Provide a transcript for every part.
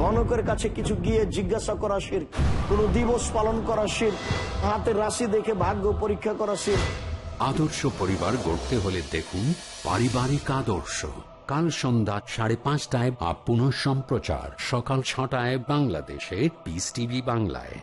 গণকের কাছে কিছু গিয়ে জিজ্ঞাসা করা শির কোন দিবস পালন করা শির হাতের রাশি দেখে ভাগ্য পরীক্ষা করা শির আদর্শ পরিবার গড়তে হলে দেখুন পারিবারিক আদর্শ কাল সন্ধ্যা সাড়ে পাঁচটায় বা পুনঃ সম্প্রচার সকাল ছটায় বাংলাদেশে পিস টিভি বাংলায়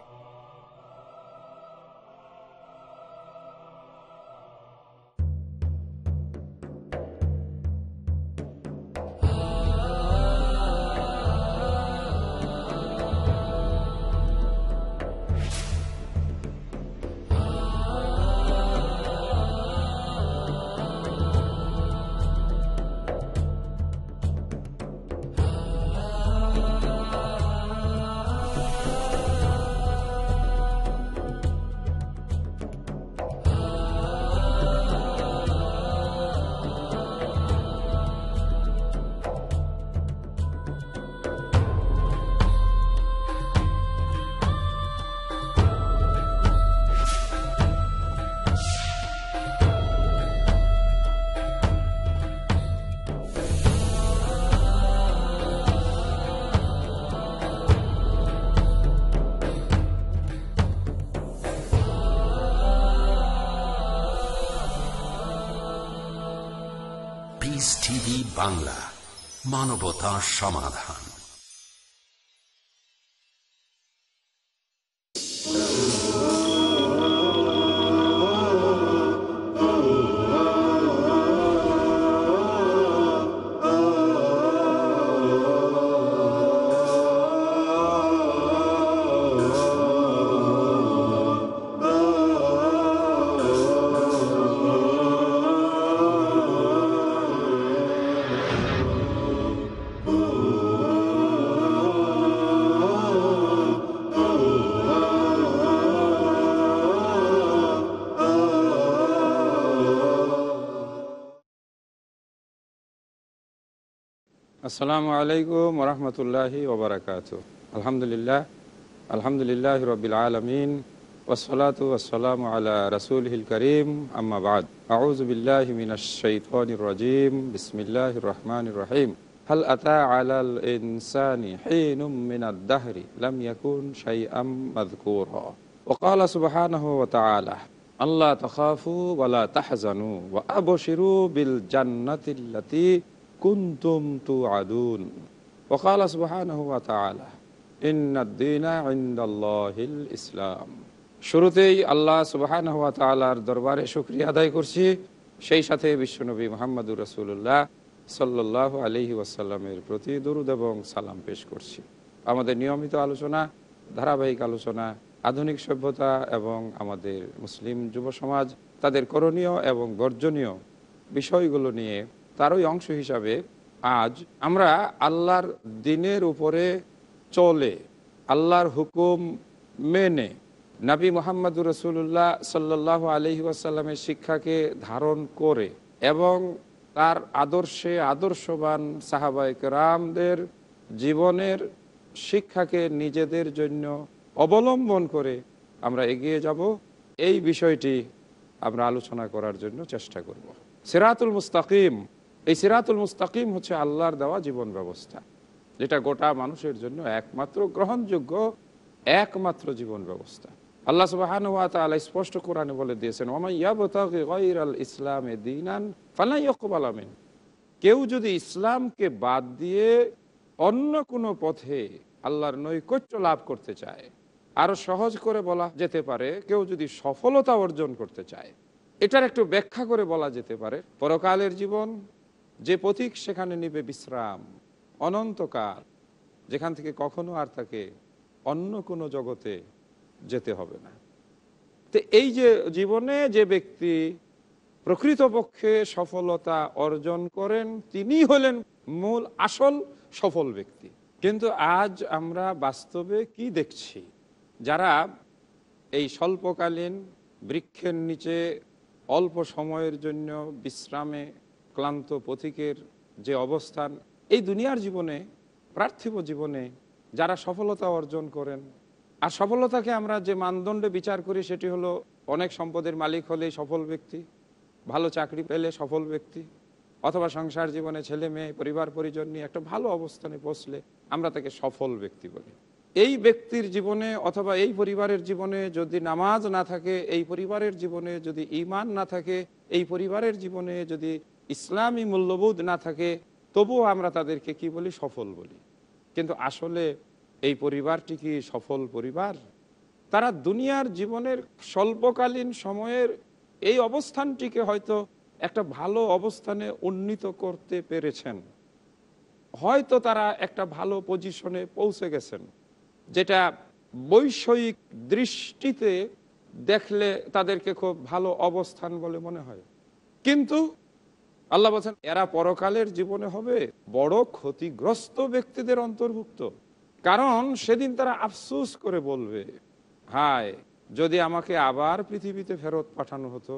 মানবতা সমাধান আসসালামু আলাইকুম রহমতুল্লাহি ওবরাকাত আলহামদুলিল্লাহ আলহামদুলিল্লাহ রবিল আলমিন ওসলাত ওসালাম আলা রসুল হিল করিম আম্মাবাদ আউজবিল্লাহিমিনজিম বিসমিল্লাহ রহমান রহিম هل أتى على الإنسان حين من الدهر لم يكن شيئا مذكورا وقال سبحانه وتعالى الله تخافوا ولا تحزنوا وأبشروا بالجنة التي কুন্তুম তু আদুন ওকাল সুবাহান হুয়া তালা ইন্দিনাহিল ইসলাম শুরুতেই আল্লাহ সুবাহান হুয়া তালার দরবারে শুক্রিয়া আদায় করছি সেই সাথে বিশ্বনবী মোহাম্মদুর রসুল্লাহ সাল্লাহ আলহি ওয়াসাল্লামের প্রতি দরুদ এবং সালাম পেশ করছি আমাদের নিয়মিত আলোচনা ধারাবাহিক আলোচনা আধুনিক সভ্যতা এবং আমাদের মুসলিম যুব সমাজ তাদের করণীয় এবং বর্জনীয় বিষয়গুলো নিয়ে তারই অংশ হিসাবে আজ আমরা আল্লাহর দিনের উপরে চলে আল্লাহর হুকুম মেনে নাবি মোহাম্মদুর রসুল্লাহ সাল্লাহ আলহি আসাল্লামের শিক্ষাকে ধারণ করে এবং তার আদর্শে আদর্শবান সাহাবায়ক রামদের জীবনের শিক্ষাকে নিজেদের জন্য অবলম্বন করে আমরা এগিয়ে যাব এই বিষয়টি আমরা আলোচনা করার জন্য চেষ্টা করব সেরাতুল মুস্তাকিম এই সিরাতুল মুস্তাকিম হচ্ছে আল্লাহর দেওয়া জীবন ব্যবস্থা যেটা গোটা মানুষের জন্য একমাত্র গ্রহণযোগ্য একমাত্র জীবন ব্যবস্থা আল্লাহ সুবাহান স্পষ্ট কোরআনে বলে দিয়েছেন ইসলামে দিনান কেউ যদি ইসলামকে বাদ দিয়ে অন্য কোনো পথে আল্লাহর নৈকট্য লাভ করতে চায় আরও সহজ করে বলা যেতে পারে কেউ যদি সফলতা অর্জন করতে চায় এটার একটু ব্যাখ্যা করে বলা যেতে পারে পরকালের জীবন যে পথিক সেখানে নিবে বিশ্রাম অনন্তকাল যেখান থেকে কখনো আর তাকে অন্য কোনো জগতে যেতে হবে না তো এই যে জীবনে যে ব্যক্তি প্রকৃতপক্ষে সফলতা অর্জন করেন তিনি হলেন মূল আসল সফল ব্যক্তি কিন্তু আজ আমরা বাস্তবে কি দেখছি যারা এই স্বল্পকালীন বৃক্ষের নিচে অল্প সময়ের জন্য বিশ্রামে ক্লান্ত পথিকের যে অবস্থান এই দুনিয়ার জীবনে পার্থিব জীবনে যারা সফলতা অর্জন করেন আর সফলতাকে আমরা যে মানদণ্ডে বিচার করি সেটি হলো অনেক সম্পদের মালিক হলে সফল ব্যক্তি ভালো চাকরি পেলে সফল ব্যক্তি অথবা সংসার জীবনে ছেলে মেয়ে পরিবার পরিজন নিয়ে একটা ভালো অবস্থানে পৌঁছলে আমরা তাকে সফল ব্যক্তি বলি এই ব্যক্তির জীবনে অথবা এই পরিবারের জীবনে যদি নামাজ না থাকে এই পরিবারের জীবনে যদি ইমান না থাকে এই পরিবারের জীবনে যদি ইসলামী মূল্যবোধ না থাকে তবুও আমরা তাদেরকে কি বলি সফল বলি কিন্তু আসলে এই পরিবারটি কি সফল পরিবার তারা দুনিয়ার জীবনের স্বল্পকালীন সময়ের এই অবস্থানটিকে হয়তো একটা ভালো অবস্থানে উন্নীত করতে পেরেছেন হয়তো তারা একটা ভালো পজিশনে পৌঁছে গেছেন যেটা বৈষয়িক দৃষ্টিতে দেখলে তাদেরকে খুব ভালো অবস্থান বলে মনে হয় কিন্তু আল্লাহ বলছেন এরা পরকালের জীবনে হবে বড় ক্ষতিগ্রস্ত ব্যক্তিদের অন্তর্ভুক্ত কারণ সেদিন তারা আফসুস করে বলবে হায় যদি আমাকে আবার পৃথিবীতে ফেরত পাঠানো হতো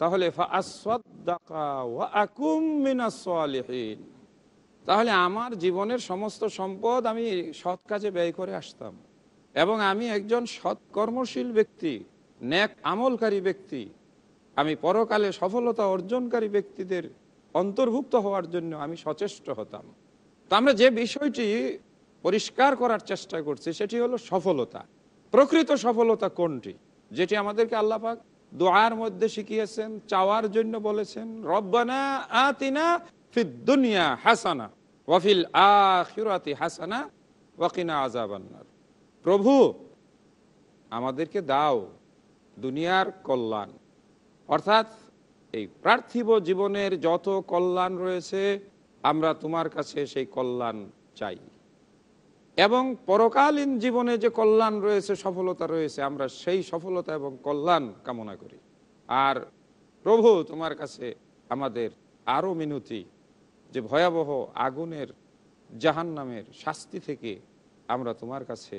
তাহলে তাহলে আমার জীবনের সমস্ত সম্পদ আমি সৎ কাজে ব্যয় করে আসতাম এবং আমি একজন সৎকর্মশীল ব্যক্তি ন্যাক আমলকারী ব্যক্তি আমি পরকালে সফলতা অর্জনকারী ব্যক্তিদের অন্তর্ভুক্ত হওয়ার জন্য আমি সচেষ্ট হতাম তো আমরা যে বিষয়টি পরিষ্কার করার চেষ্টা করছি সেটি হলো সফলতা প্রকৃত সফলতা কোনটি যেটি আমাদেরকে আল্লাপাক দোয়ার মধ্যে শিখিয়েছেন চাওয়ার জন্য বলেছেন রব্বানা আতিনা দুনিয়া হাসানা ওয়াফিল আখিরাতি হাসানা ওয়াকিনা আজাবান্নার প্রভু আমাদেরকে দাও দুনিয়ার কল্যাণ অর্থাৎ এই পার্থিব জীবনের যত কল্যাণ রয়েছে আমরা তোমার কাছে সেই কল্যাণ চাই এবং পরকালীন জীবনে যে কল্যাণ রয়েছে সফলতা রয়েছে আমরা সেই সফলতা এবং কল্যাণ কামনা করি আর প্রভু তোমার কাছে আমাদের আরও মিনতি যে ভয়াবহ আগুনের জাহান নামের শাস্তি থেকে আমরা তোমার কাছে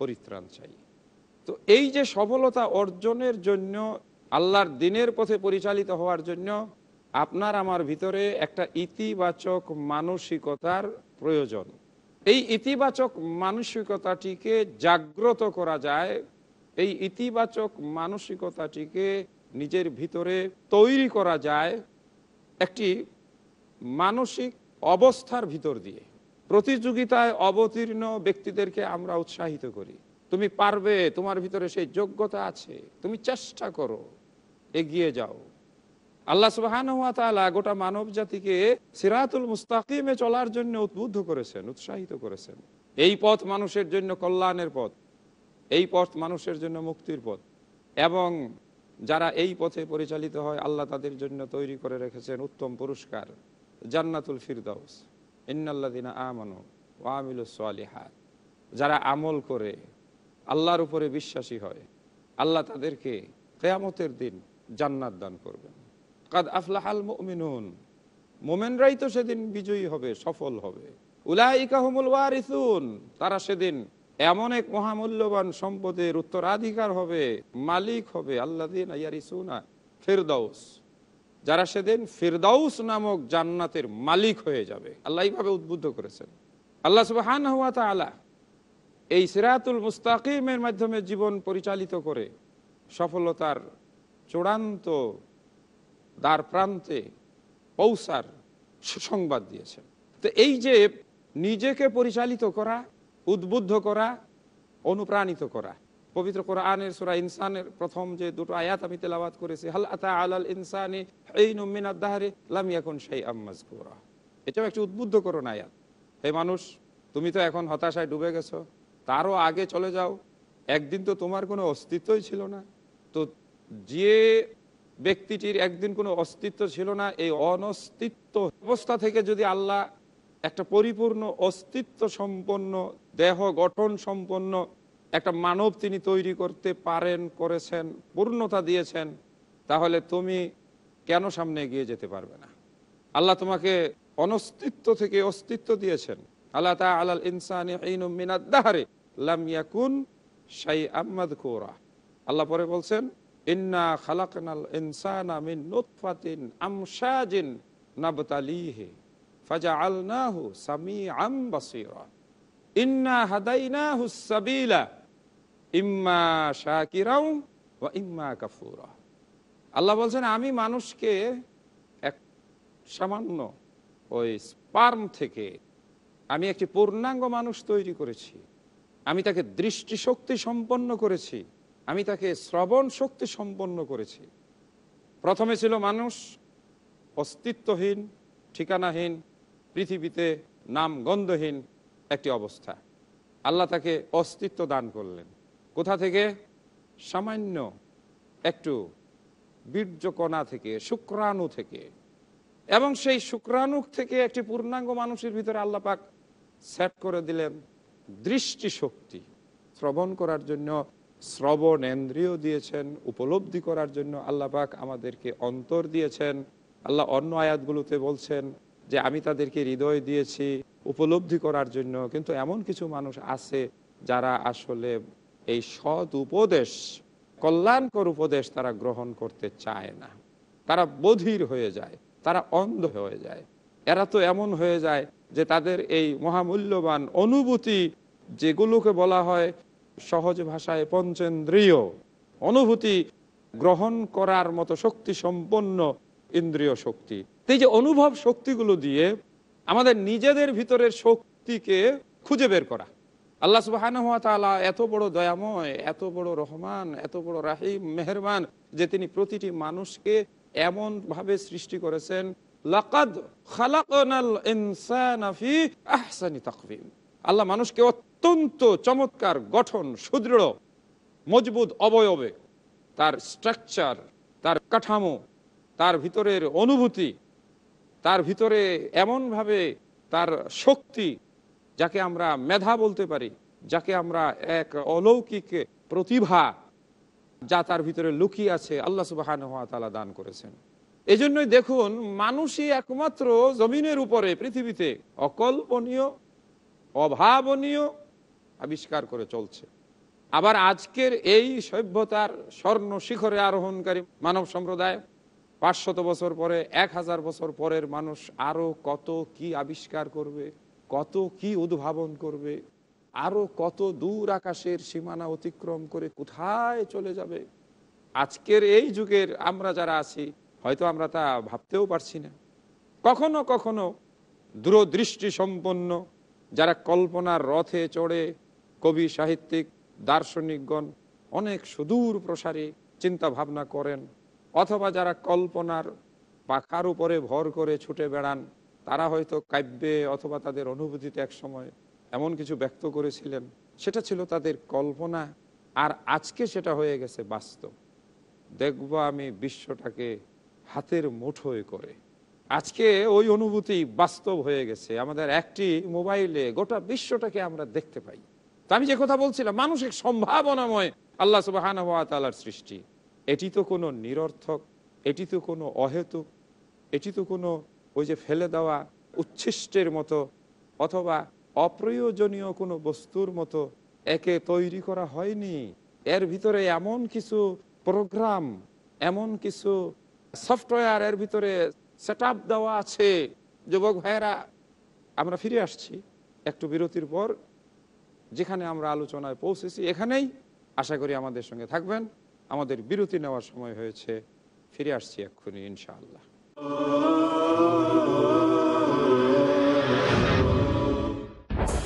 পরিত্রাণ চাই তো এই যে সফলতা অর্জনের জন্য আল্লাহর দিনের পথে পরিচালিত হওয়ার জন্য আপনার আমার ভিতরে একটা ইতিবাচক মানসিকতার প্রয়োজন এই ইতিবাচক মানসিকতাটিকে জাগ্রত করা যায় এই ইতিবাচক মানসিকতাটিকে নিজের ভিতরে তৈরি করা যায় একটি মানসিক অবস্থার ভিতর দিয়ে প্রতিযোগিতায় অবতীর্ণ ব্যক্তিদেরকে আমরা উৎসাহিত করি তুমি পারবে তোমার ভিতরে সেই যোগ্যতা আছে তুমি চেষ্টা করো এগিয়ে যাও আল্লাহ সুবাহান হুয়া গোটা মানব জাতিকে সিরাতুল মুস্তাকিমে চলার জন্য উদ্বুদ্ধ করেছেন উৎসাহিত করেছেন এই পথ মানুষের জন্য কল্যাণের পথ এই পথ মানুষের জন্য মুক্তির পথ এবং যারা এই পথে পরিচালিত হয় আল্লাহ তাদের জন্য তৈরি করে রেখেছেন উত্তম পুরস্কার জান্নাতুল ফিরদাউস ইন্নাল্লাদিনা আমানো ও আমিলুসালিহাত যারা আমল করে আল্লাহর উপরে বিশ্বাসী হয় আল্লাহ তাদেরকে কেয়ামতের দিন জান্নাত দান করবেন কাদ আফলাহাল মিনুন মোমেনরাই তো সেদিন বিজয়ী হবে সফল হবে ওয়ারিসুন তারা সেদিন এমন এক মহামূল্যবান সম্পদের উত্তরাধিকার হবে মালিক হবে আল্লাহ যারা সেদিন ফিরদাউস নামক জান্নাতের মালিক হয়ে যাবে আল্লাহ এইভাবে উদ্বুদ্ধ করেছেন আল্লাহ সুবাহান হুয়া এই সিরাতুল মুস্তাকিমের মাধ্যমে জীবন পরিচালিত করে সফলতার চূড়ান্ত দ্বার প্রান্তে পৌঁছার সুসংবাদ দিয়েছেন তো এই যে নিজেকে পরিচালিত করা উদ্বুদ্ধ করা অনুপ্রাণিত করা পবিত্র কোরআনের সুরা ইনসানের প্রথম যে দুটো আয়াত আমি তেলাবাদ করেছি হাল আতা আল ইনসানে এই লামি এখন সেই আম্মাজ কোরা এটাও একটি করুন আয়াত হে মানুষ তুমি তো এখন হতাশায় ডুবে গেছো তারও আগে চলে যাও একদিন তো তোমার কোনো অস্তিত্বই ছিল না তো যে ব্যক্তিটির একদিন কোনো অস্তিত্ব ছিল না এই অনস্তিত্ব অবস্থা থেকে যদি আল্লাহ একটা পরিপূর্ণ অস্তিত্ব সম্পন্ন দেহ গঠন সম্পন্ন একটা মানব তিনি তৈরি করতে পারেন করেছেন পূর্ণতা দিয়েছেন তাহলে তুমি কেন সামনে এগিয়ে যেতে পারবে না আল্লাহ তোমাকে অনস্তিত্ব থেকে অস্তিত্ব দিয়েছেন আল্লাহ তা আলাল ইনসানিনাদাহারে কুন সাই আহমদ কৌরা আল্লাহ পরে বলছেন ইন্না ইন্না ইম্মা ইম্মা কাফুরা আল্লাহ বলছেন আমি মানুষকে এক সামান্য ওই স্পার্ম থেকে আমি একটি পূর্ণাঙ্গ মানুষ তৈরি করেছি আমি তাকে দৃষ্টিশক্তি সম্পন্ন করেছি আমি তাকে শ্রবণ শক্তি সম্পন্ন করেছি প্রথমে ছিল মানুষ অস্তিত্বহীন ঠিকানাহীন পৃথিবীতে নাম গন্ধহীন একটি অবস্থা আল্লাহ তাকে অস্তিত্ব দান করলেন কোথা থেকে সামান্য একটু বীর্যকণা থেকে শুক্রাণু থেকে এবং সেই শুক্রাণু থেকে একটি পূর্ণাঙ্গ মানুষের ভিতরে আল্লাহ পাক সেট করে দিলেন দৃষ্টিশক্তি শ্রবণ করার জন্য শ্রবণেন্দ্রিয় দিয়েছেন উপলব্ধি করার জন্য আল্লাপাক আমাদেরকে অন্তর দিয়েছেন আল্লাহ অন্য আয়াতগুলোতে বলছেন যে আমি তাদেরকে হৃদয় দিয়েছি উপলব্ধি করার জন্য কিন্তু এমন কিছু মানুষ আছে যারা আসলে এই সৎ উপদেশ কল্যাণকর উপদেশ তারা গ্রহণ করতে চায় না তারা বধির হয়ে যায় তারা অন্ধ হয়ে যায় এরা তো এমন হয়ে যায় যে তাদের এই মহামূল্যবান অনুভূতি যেগুলোকে বলা হয় সহজ ভাষায় পঞ্চেন্দ্রীয় অনুভূতি গ্রহণ করার মতো শক্তি সম্পন্ন ইন্দ্রিয় শক্তি এই যে অনুভব শক্তিগুলো দিয়ে আমাদের নিজেদের ভিতরের শক্তিকে খুঁজে বের করা আল্লাহ সুবাহান এত বড় দয়াময় এত বড় রহমান এত বড় রাহিম মেহরমান যে তিনি প্রতিটি মানুষকে এমনভাবে সৃষ্টি করেছেন লাকাদ খালাকাল ইনসানাফি আহসানি তাকবিম আল্লাহ মানুষকে অত্যন্ত চমৎকার গঠন সুদৃঢ় মজবুত অবয়বে তার স্ট্রাকচার তার কাঠামো তার ভিতরের অনুভূতি তার ভিতরে এমনভাবে তার শক্তি যাকে আমরা মেধা বলতে পারি যাকে আমরা এক অলৌকিক প্রতিভা যা তার ভিতরে লুকিয়ে আছে আল্লাহ সুবাহান তালা দান করেছেন এই জন্যই দেখুন মানুষই একমাত্র জমিনের উপরে পৃথিবীতে অকল্পনীয় অভাবনীয় আবিষ্কার করে চলছে আবার আজকের এই সভ্যতার স্বর্ণ শিখরে আরোহণকারী মানব সম্প্রদায় পাঁচশত বছর পরে এক হাজার বছর পরের মানুষ আরও কত কি আবিষ্কার করবে কত কি উদ্ভাবন করবে আরও কত দূর আকাশের সীমানা অতিক্রম করে কোথায় চলে যাবে আজকের এই যুগের আমরা যারা আছি হয়তো আমরা তা ভাবতেও পারছি না কখনো কখনো দূরদৃষ্টি সম্পন্ন যারা কল্পনার রথে চড়ে কবি সাহিত্যিক দার্শনিকগণ অনেক সুদূর প্রসারী চিন্তা ভাবনা করেন অথবা যারা কল্পনার পাখার উপরে ভর করে ছুটে বেড়ান তারা হয়তো কাব্যে অথবা তাদের অনুভূতিতে এক সময় এমন কিছু ব্যক্ত করেছিলেন সেটা ছিল তাদের কল্পনা আর আজকে সেটা হয়ে গেছে বাস্তব দেখব আমি বিশ্বটাকে হাতের মুঠোয় করে আজকে ওই অনুভূতি বাস্তব হয়ে গেছে আমাদের একটি মোবাইলে গোটা বিশ্বটাকে আমরা দেখতে পাই তো আমি যে কথা বলছিলাম মানুষের সম্ভাবনাময় আল্লাহ সুবাহান তালার সৃষ্টি এটি তো কোনো নিরর্থক এটি তো কোনো অহেতুক এটি তো কোনো ওই যে ফেলে দেওয়া উচ্ছিষ্টের মতো অথবা অপ্রয়োজনীয় কোনো বস্তুর মতো একে তৈরি করা হয়নি এর ভিতরে এমন কিছু প্রোগ্রাম এমন কিছু সফটওয়্যার এর ভিতরে সেট দেওয়া আছে যুবক ভাইয়েরা আমরা ফিরে আসছি একটু বিরতির পর যেখানে আমরা আলোচনায় পৌঁছেছি এখানেই আশা করি আমাদের সঙ্গে থাকবেন আমাদের বিরতি নেওয়ার সময় হয়েছে ফিরে আসছি এক্ষুনি ইনশাআল্লাহ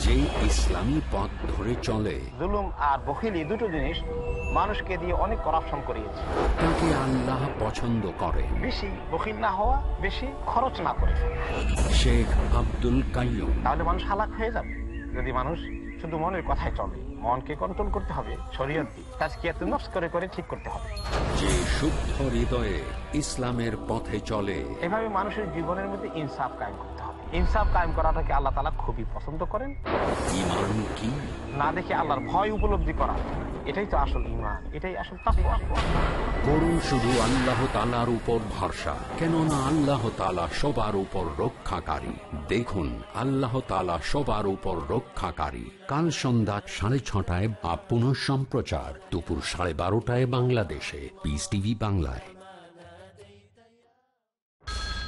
যে ইসলামী পথ ধরে চলে জুলুম আর বখিলি দুটো জিনিস মানুষকে দিয়ে অনেক করাপশন করিয়েছে তাকে আল্লাহ পছন্দ করে বেশি বখিল না হওয়া বেশি খরচ না করে শেখ আব্দুল কাইম তাহলে মানুষ হালাক হয়ে যাবে যদি মানুষ শুধু মনের কথায় চলে মনকে কন্ট্রোল করতে হবে শরীয়ত তাজকিয়াতুন নফস করে করে ঠিক করতে হবে যে শুদ্ধ হৃদয়ে ইসলামের পথে চলে এভাবে মানুষের জীবনের মধ্যে ইনসাফ কায়েম করে ইনসাফ কায়েম করাটাকে আল্লাহ তালা খুবই পছন্দ করেন কি না দেখে আল্লাহর ভয় উপলব্ধি করা এটাই তো আসল ইমান এটাই আসল করুন শুধু আল্লাহ তালার উপর ভরসা কেননা আল্লাহ তালা সবার উপর রক্ষাকারী দেখুন আল্লাহ তালা সবার উপর রক্ষাকারী কাল সন্ধ্যা সাড়ে ছটায় বা পুনঃ সম্প্রচার দুপুর সাড়ে বারোটায় বাংলাদেশে পিস টিভি বাংলায়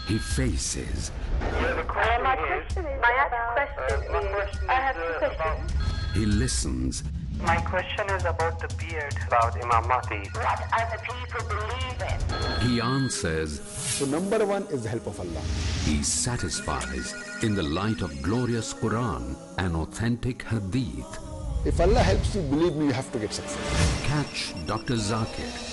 he faces. my, question is, uh, I have uh, He listens. My question is about the beard, about Imam Mahdi. What other people believe in? He answers. So number one is the help of Allah. He satisfies in the light of glorious Quran and authentic Hadith. If Allah helps you, believe me, you have to get success. Catch Dr. Zakir.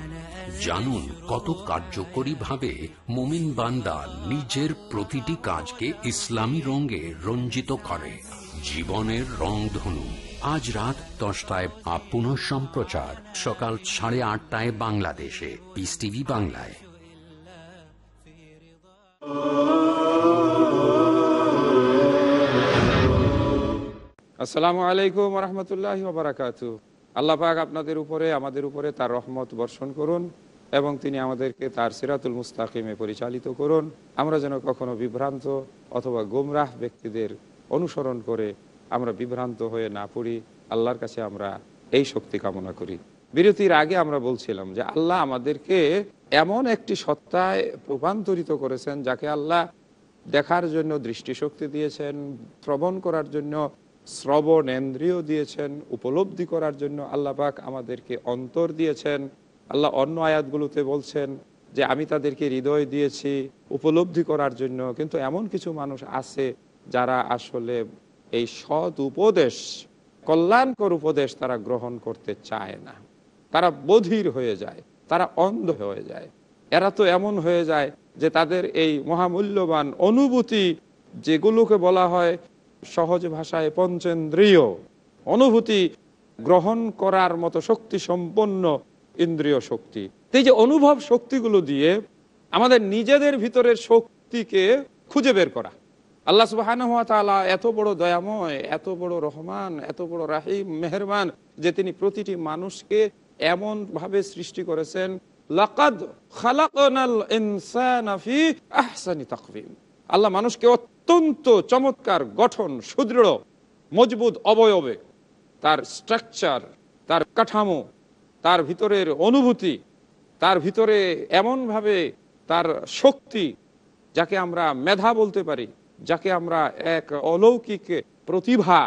জানুন কত কার্যকরী ভাবে মোমিন বান্দা নিজের প্রতিটি কাজকে ইসলামী রঙে রঞ্জিত করে জীবনের ধনু আজ রাত দশটায় আপন সম্প্রচার সকাল সাড়ে আটটায় বাংলাদেশে পিস টিভি বাংলায় আসসালামু আলাইকুম রহমতুল্লাহ বারাকাতু আল্লাহ পাক আপনাদের উপরে আমাদের উপরে তার রহমত বর্ষণ করুন এবং তিনি আমাদেরকে তার সিরাতুল মুস্তাকিমে পরিচালিত করুন আমরা যেন কখনো বিভ্রান্ত অথবা গুমরাহ ব্যক্তিদের অনুসরণ করে আমরা বিভ্রান্ত হয়ে না পড়ি আল্লাহর কাছে আমরা এই শক্তি কামনা করি বিরতির আগে আমরা বলছিলাম যে আল্লাহ আমাদেরকে এমন একটি সত্তায় রূপান্তরিত করেছেন যাকে আল্লাহ দেখার জন্য দৃষ্টিশক্তি দিয়েছেন শ্রবণ করার জন্য শ্রবণ ইন্দ্রিয় দিয়েছেন উপলব্ধি করার জন্য আল্লাহ পাক আমাদেরকে অন্তর দিয়েছেন আল্লাহ অন্য আয়াতগুলোতে বলছেন যে আমি তাদেরকে হৃদয় দিয়েছি উপলব্ধি করার জন্য কিন্তু এমন কিছু মানুষ আছে যারা আসলে এই সৎ উপদেশ কল্যাণকর উপদেশ তারা গ্রহণ করতে চায় না তারা বধির হয়ে যায় তারা অন্ধ হয়ে যায় এরা তো এমন হয়ে যায় যে তাদের এই মহামূল্যবান অনুভূতি যেগুলোকে বলা হয় সহজ ভাষায় পঞ্চেন্দ্রীয় অনুভূতি গ্রহণ করার মতো শক্তি সম্পন্ন ইন্দ্রিয় শক্তি এই যে অনুভব শক্তিগুলো দিয়ে আমাদের নিজেদের ভিতরের শক্তিকে খুঁজে বের করা আল্লাহ সুবাহান তালা এত বড় দয়াময় এত বড় রহমান এত বড় রাহিম মেহরমান যে তিনি প্রতিটি মানুষকে এমনভাবে সৃষ্টি করেছেন লাকাদ খালাকাল ইনসানাফি আহসানি তাকবিম আল্লাহ মানুষকে অত্যন্ত চমৎকার গঠন সুদৃঢ় মজবুত অবয়বে তার স্ট্রাকচার তার কাঠামো তার ভিতরের অনুভূতি তার ভিতরে এমনভাবে তার শক্তি যাকে আমরা মেধা বলতে পারি যাকে আমরা এক অলৌকিক প্রতিভা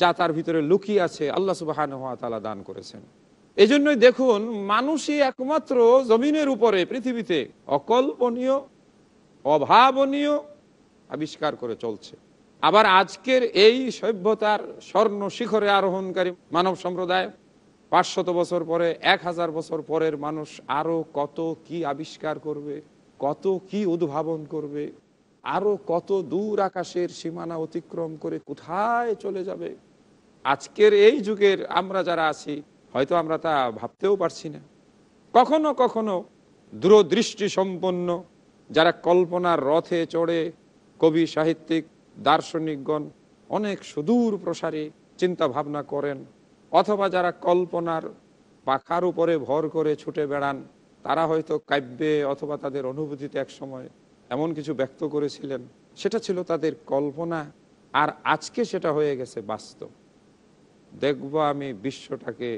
যা তার ভিতরে লুকিয়ে আছে আল্লাহ সুবাহান তালা দান করেছেন এই জন্যই দেখুন মানুষই একমাত্র জমিনের উপরে পৃথিবীতে অকল্পনীয় অভাবনীয় আবিষ্কার করে চলছে আবার আজকের এই সভ্যতার স্বর্ণ শিখরে আরোহণকারী মানব সম্প্রদায় পাঁচশত বছর পরে এক হাজার বছর পরের মানুষ আরও কত কি আবিষ্কার করবে কত কি উদ্ভাবন করবে আরও কত দূর আকাশের সীমানা অতিক্রম করে কোথায় চলে যাবে আজকের এই যুগের আমরা যারা আছি হয়তো আমরা তা ভাবতেও পারছি না কখনো কখনো দূরদৃষ্টি সম্পন্ন যারা কল্পনার রথে চড়ে কবি সাহিত্যিক দার্শনিকগণ অনেক সুদূর প্রসারী চিন্তা ভাবনা করেন অথবা যারা কল্পনার পাখার উপরে ভর করে ছুটে বেড়ান তারা হয়তো কাব্যে অথবা তাদের অনুভূতিতে এক সময় এমন কিছু ব্যক্ত করেছিলেন সেটা ছিল তাদের কল্পনা আর আজকে সেটা হয়ে গেছে বাস্তব দেখব আমি বিশ্বটাকে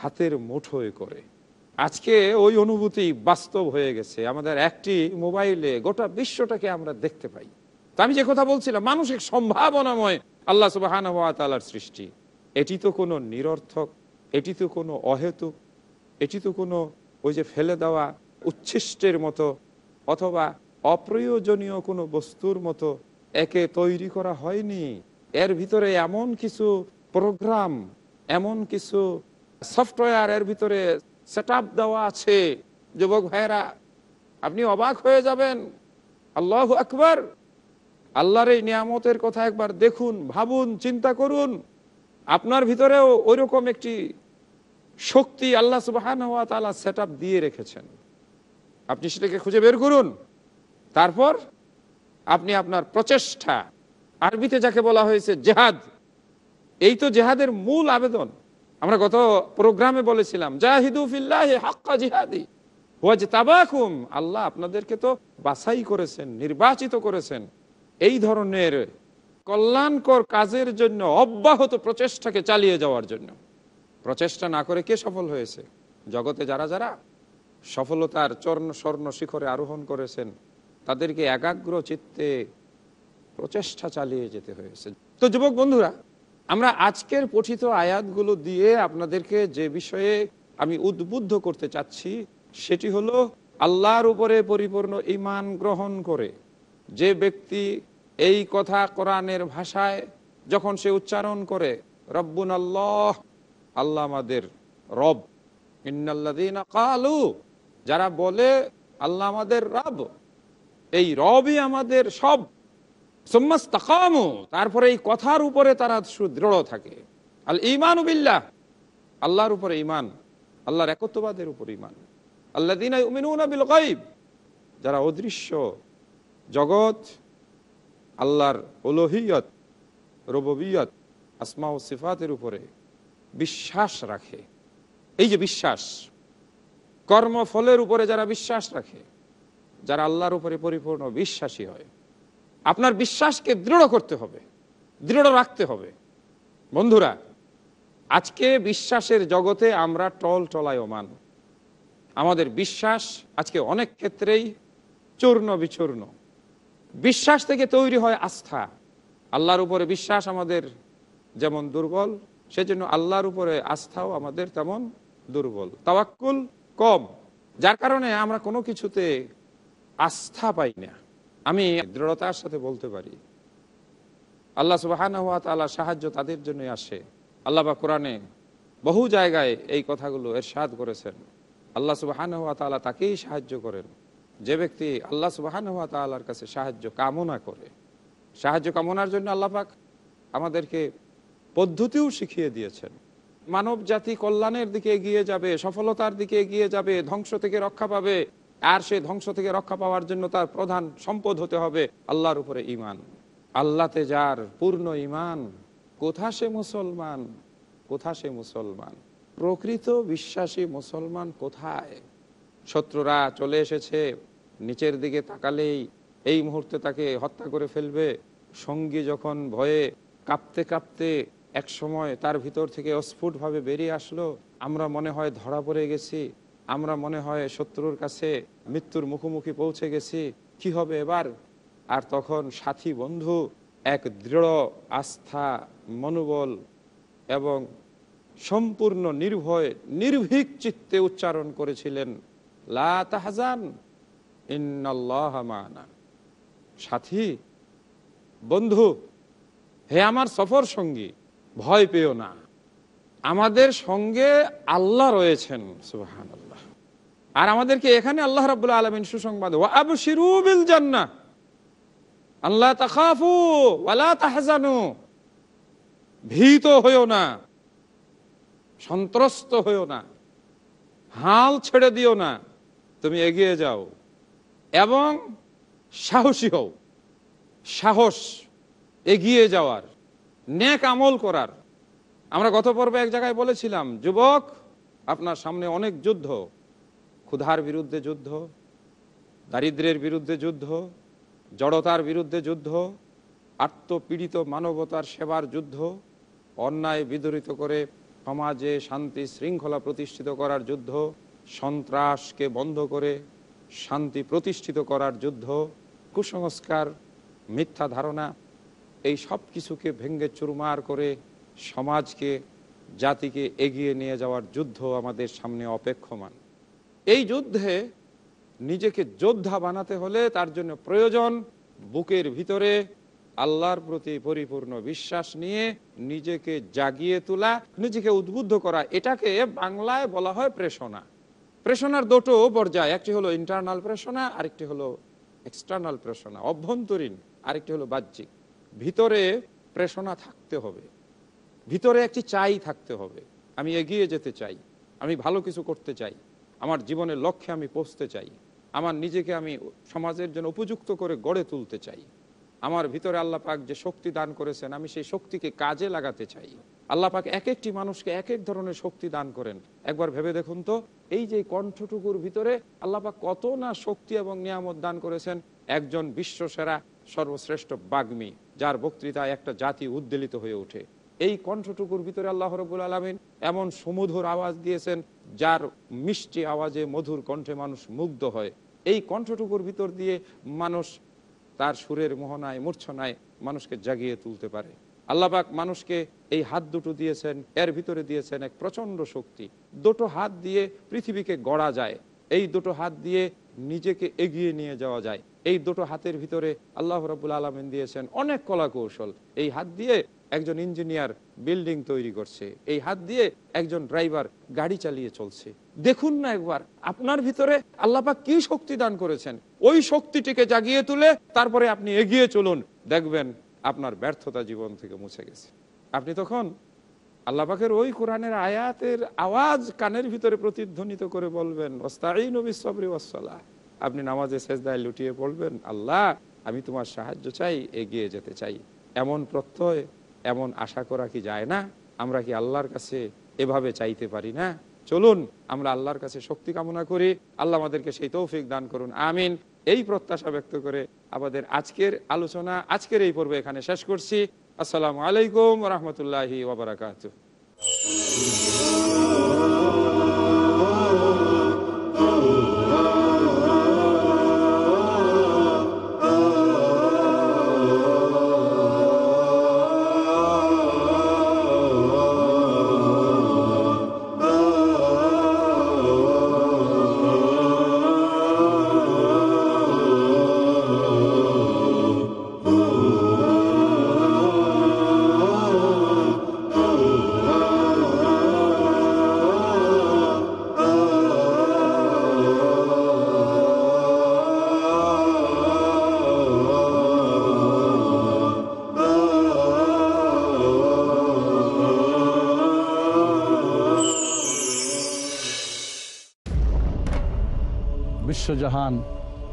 হাতের মুঠোয় করে আজকে ওই অনুভূতি বাস্তব হয়ে গেছে আমাদের একটি মোবাইলে গোটা বিশ্বটাকে আমরা দেখতে পাই তা আমি যে কথা বলছিলাম মানুষের সম্ভাবনাময় আল্লাহ সব হানার সৃষ্টি এটি তো কোনো নিরর্থক এটি তো কোনো অহেতুক এটি তো কোনো ওই যে ফেলে দেওয়া উচ্ছিষ্টের মতো অথবা অপ্রয়োজনীয় কোনো বস্তুর মতো একে তৈরি করা হয়নি এর ভিতরে এমন কিছু প্রোগ্রাম এমন কিছু সফটওয়্যার এর ভিতরে সেট দেওয়া আছে যুবক ভাইরা আপনি অবাক হয়ে যাবেন আল্লাহ আকবার আল্লাহর এই নিয়ামতের কথা একবার দেখুন ভাবুন চিন্তা করুন আপনার ভিতরেও ওইরকম একটি শক্তি আল্লাহ সুবাহান হওয়া তালা সেট দিয়ে রেখেছেন আপনি সেটাকে খুঁজে বের করুন তারপর আপনি আপনার প্রচেষ্টা আরবিতে যাকে বলা হয়েছে জেহাদ এই তো জেহাদের মূল আবেদন আমরা গত প্রোগ্রামে বলেছিলাম জাহিদু ফিল্লাহি হাক্কা জিহাদি ওয়াজ আল্লাহ আপনাদেরকে তো বাছাই করেছেন নির্বাচিত করেছেন এই ধরনের কল্যাণকর কাজের জন্য অব্যাহত প্রচেষ্টাকে চালিয়ে যাওয়ার জন্য প্রচেষ্টা না করে কে সফল হয়েছে জগতে যারা যারা সফলতার চর্ণ স্বর্ণ শিখরে আরোহণ করেছেন তাদেরকে একাগ্র চিত্তে প্রচেষ্টা চালিয়ে যেতে হয়েছে তো যুবক বন্ধুরা আমরা আজকের পঠিত আয়াতগুলো দিয়ে আপনাদেরকে যে বিষয়ে আমি উদ্বুদ্ধ করতে চাচ্ছি সেটি হলো আল্লাহর উপরে পরিপূর্ণ ইমান গ্রহণ করে যে ব্যক্তি এই কথা কোরআনের ভাষায় যখন সে উচ্চারণ করে রব্বুন আল্লাহ আল্লাহ আমাদের রব কালু যারা বলে আল্লাহ আমাদের রব এই রবই আমাদের সব তারপরে এই কথার উপরে তারা সুদৃঢ় থাকে আল ইমান উবিল্লাহ আল্লাহর উপরে ইমান আল্লাহর একত্ববাদের উপর ইমান আল্লাহ দিন যারা অদৃশ্য জগৎ আল্লাহর ওলহিয়ত রববিয়ত আসমা ও সিফাতের উপরে বিশ্বাস রাখে এই যে বিশ্বাস কর্মফলের উপরে যারা বিশ্বাস রাখে যারা আল্লাহর উপরে পরিপূর্ণ বিশ্বাসী হয় আপনার বিশ্বাসকে দৃঢ় করতে হবে দৃঢ় রাখতে হবে বন্ধুরা আজকে বিশ্বাসের জগতে আমরা টল টলায়মান আমাদের বিশ্বাস আজকে অনেক ক্ষেত্রেই চূর্ণ বিচূর্ণ বিশ্বাস থেকে তৈরি হয় আস্থা আল্লাহর উপরে বিশ্বাস আমাদের যেমন দুর্বল সেজন্য আল্লাহর উপরে আস্থাও আমাদের তেমন দুর্বল তাওয়াক্কুল কম যার কারণে আমরা কোনো কিছুতে আস্থা পাই না আমি দৃঢ়তার সাথে বলতে পারি আল্লাহ সুবাহান হাত সাহায্য তাদের জন্যই আসে আল্লাহ বা কোরআনে বহু জায়গায় এই কথাগুলো এর সাদ করেছেন আল্লাহ সুবাহান হাত তাকেই সাহায্য করেন যে ব্যক্তি আল্লাহ সুবাহান হাত তালার কাছে সাহায্য কামনা করে সাহায্য কামনার জন্য আল্লাপাক আমাদেরকে পদ্ধতিও শিখিয়ে দিয়েছেন মানব জাতি কল্যাণের দিকে এগিয়ে যাবে সফলতার দিকে এগিয়ে যাবে ধ্বংস থেকে রক্ষা পাবে আর সে ধ্বংস থেকে রক্ষা পাওয়ার জন্য তার প্রধান সম্পদ হতে হবে আল্লাহর উপরে ইমান আল্লাতে যার পূর্ণ ইমান কোথা সে মুসলমান কোথা সে মুসলমান প্রকৃত বিশ্বাসী মুসলমান কোথায় শত্রুরা চলে এসেছে নিচের দিকে তাকালেই এই মুহূর্তে তাকে হত্যা করে ফেলবে সঙ্গী যখন ভয়ে কাঁপতে কাঁপতে এক সময় তার ভিতর থেকে অস্ফুটভাবে বেরিয়ে আসলো আমরা মনে হয় ধরা পড়ে গেছি আমরা মনে হয় শত্রুর কাছে মৃত্যুর মুখোমুখি পৌঁছে গেছি কি হবে এবার আর তখন সাথী বন্ধু এক দৃঢ় আস্থা মনোবল এবং সম্পূর্ণ নির্ভয় নির্ভীক চিত্তে উচ্চারণ করেছিলেন লা তাহজান সাথী বন্ধু হে আমার সফর সঙ্গী ভয় পেও না আমাদের সঙ্গে আল্লাহ রয়েছেন সুবাহান আর আমাদেরকে এখানে আল্লাহ রাবুল আলমিন সুসংবাদ ও আবু শিরুবিল জান্না আল্লাহ তাকাফু ওয়ালা তাহজানু ভীত হয়েও না সন্ত্রস্ত হইও না হাল ছেড়ে দিও না তুমি এগিয়ে যাও এবং সাহসী হও সাহস এগিয়ে যাওয়ার নেক আমল করার আমরা গত পর্বে এক জায়গায় বলেছিলাম যুবক আপনার সামনে অনেক যুদ্ধ ক্ষুধার বিরুদ্ধে যুদ্ধ দারিদ্রের বিরুদ্ধে যুদ্ধ জড়তার বিরুদ্ধে যুদ্ধ আত্মপীড়িত মানবতার সেবার যুদ্ধ অন্যায় বিদরিত করে সমাজে শান্তি শৃঙ্খলা প্রতিষ্ঠিত করার যুদ্ধ সন্ত্রাসকে বন্ধ করে শান্তি প্রতিষ্ঠিত করার যুদ্ধ কুসংস্কার মিথ্যা ধারণা এই সব কিছুকে ভেঙ্গে চুরমার করে সমাজকে জাতিকে এগিয়ে নিয়ে যাওয়ার যুদ্ধ আমাদের সামনে অপেক্ষমান এই যুদ্ধে নিজেকে যোদ্ধা বানাতে হলে তার জন্য প্রয়োজন বুকের ভিতরে আল্লাহর প্রতি পরিপূর্ণ বিশ্বাস নিয়ে নিজেকে জাগিয়ে তোলা নিজেকে উদ্বুদ্ধ করা এটাকে বাংলায় বলা হয় প্রেষণা প্রেষণার দুটো পর্যায় একটি হলো ইন্টারনাল প্রেষণা আরেকটি হলো এক্সটার্নাল প্রেষণা অভ্যন্তরীণ আরেকটি হলো বাহ্যিক ভিতরে প্রেষণা থাকতে হবে ভিতরে একটি চাই থাকতে হবে আমি এগিয়ে যেতে চাই আমি ভালো কিছু করতে চাই আমার জীবনের লক্ষ্যে আমি পৌঁছতে চাই আমার নিজেকে আমি সমাজের জন্য উপযুক্ত করে গড়ে তুলতে চাই আমার ভিতরে আল্লাহ পাক যে শক্তি দান করেছেন আমি সেই শক্তিকে কাজে লাগাতে চাই আল্লাহ পাক এক একটি মানুষকে এক এক ধরনের শক্তি দান করেন একবার ভেবে দেখুন তো এই যে কণ্ঠটুকুর ভিতরে আল্লাহ পাক কত না শক্তি এবং নিয়ামত দান করেছেন একজন বিশ্বসেরা সর্বশ্রেষ্ঠ বাগ্মী যার বক্তৃতায় একটা জাতি উদ্বেলিত হয়ে ওঠে এই কণ্ঠটুকুর ভিতরে আল্লাহ রবুল আলমিন এমন সুমধুর আওয়াজ দিয়েছেন যার মিষ্টি আওয়াজে মধুর কণ্ঠে মানুষ মুগ্ধ হয় এই কণ্ঠটুকুর ভিতর দিয়ে মানুষ তার সুরের মোহনায় মূর্ছনায় মানুষকে জাগিয়ে তুলতে পারে আল্লাপাক মানুষকে এই হাত দুটো দিয়েছেন এর ভিতরে দিয়েছেন এক প্রচণ্ড শক্তি দুটো হাত দিয়ে পৃথিবীকে গড়া যায় এই দুটো হাত দিয়ে নিজেকে এগিয়ে নিয়ে যাওয়া যায় এই দুটো হাতের ভিতরে আল্লাহ রবুল আলমেন দিয়েছেন অনেক কলা কৌশল এই হাত দিয়ে একজন ইঞ্জিনিয়ার বিল্ডিং তৈরি করছে এই হাত দিয়ে একজন ড্রাইভার গাড়ি চালিয়ে চলছে দেখুন না একবার আপনার ভিতরে আল্লাপা কি শক্তি দান করেছেন ওই শক্তিটিকে জাগিয়ে তুলে তারপরে আপনি এগিয়ে চলুন দেখবেন আপনার ব্যর্থতা জীবন থেকে মুছে গেছে আপনি তখন আল্লাপাকের ওই কোরআনের আয়াতের আওয়াজ কানের ভিতরে প্রতিধ্বনিত করে বলবেন আপনি নামাজে শেষদায় লুটিয়ে পড়বেন আল্লাহ আমি তোমার সাহায্য চাই এগিয়ে যেতে চাই এমন প্রত্যয় এমন আশা করা কি যায় না আমরা কি আল্লাহর কাছে এভাবে চাইতে পারি না চলুন আমরা আল্লাহর কাছে শক্তি কামনা করি আল্লাহ আমাদেরকে সেই তৌফিক দান করুন আমিন এই প্রত্যাশা ব্যক্ত করে আমাদের আজকের আলোচনা আজকের এই পর্ব এখানে শেষ করছি আসসালামু আলাইকুম রহমতুল্লাহ ওবরাকাত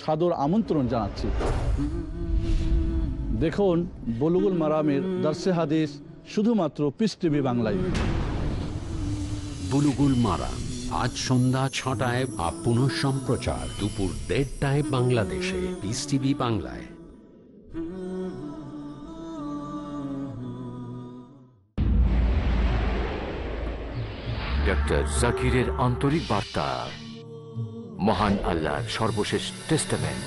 সাদর আমন্ত্রণ জানাচ্ছি দেখুন বলুগুল মারামের দার্সে হাদিস শুধুমাত্র পিস টিভি বাংলায় বুলুগুল মারাম আজ সন্ধ্যা ছটায় বা পুনঃ সম্প্রচার দুপুর দেড়টায় বাংলাদেশে পিস টিভি বাংলায় ডক্টর জাকিরের আন্তরিক বার্তা মহান আল্লাহর সর্বশেষ টেস্টামেন্ট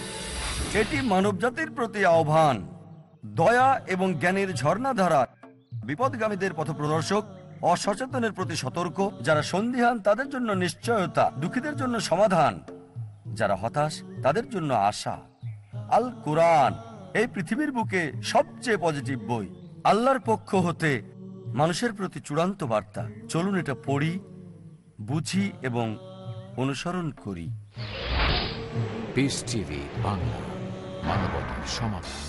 এটি মানবজাতির প্রতি আহ্বান দয়া এবং জ্ঞানের ধারা বিপদগামীদের পথপ্রদর্শক অসচেতনের প্রতি সতর্ক যারা সন্দিহান তাদের জন্য নিশ্চয়তা দুঃখীদের জন্য সমাধান যারা হতাশ তাদের জন্য আশা আল কোরআন এই পৃথিবীর বুকে সবচেয়ে পজিটিভ বই আল্লাহর পক্ষ হতে মানুষের প্রতি চূড়ান্ত বার্তা চলুন এটা পড়ি বুঝি এবং অনুসরণ করি পিস টিভি বাংলা মানবতার সমাধান